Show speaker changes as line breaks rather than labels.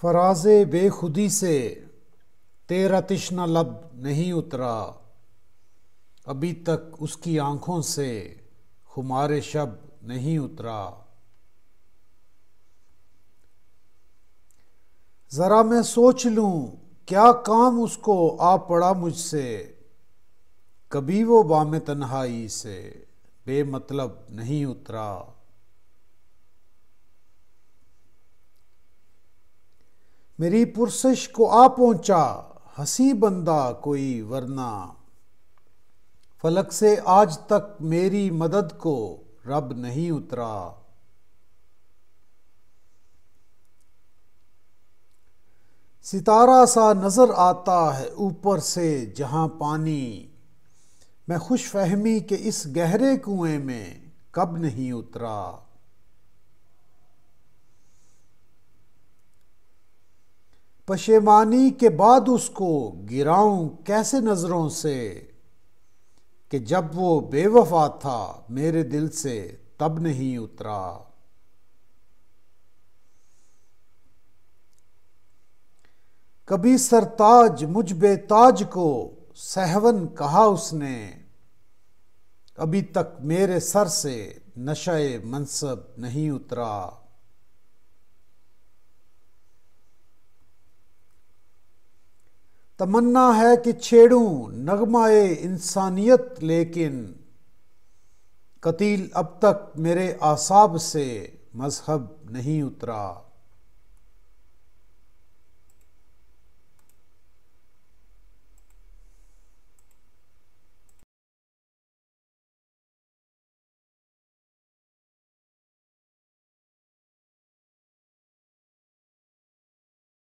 फराज बेखुदी से तेरा तिश्ना लब नहीं उतरा अभी तक उसकी आँखों से हमारे शब नहीं उतरा ज़रा मैं सोच लूँ क्या काम उसको आ पड़ा मुझसे कभी वो बाम तन्हाई से बेमतलब नहीं उतरा मेरी पुरसश को आ पहुंचा हंसी बंदा कोई वरना फलक से आज तक मेरी मदद को रब नहीं उतरा सितारा सा नज़र आता है ऊपर से जहां पानी मैं खुश फहमी के इस गहरे कुएं में कब नहीं उतरा पशेमानी के बाद उसको गिराऊं कैसे नज़रों से कि जब वो बेवफा था मेरे दिल से तब नहीं उतरा कभी सरताज मुझ बेताज को सहवन कहा उसने अभी तक मेरे सर से नशे मनसब नहीं उतरा तमन्ना है कि छेड़ू नगमाए इंसानियत लेकिन कतील अब तक मेरे आसाब से मज़हब नहीं उतरा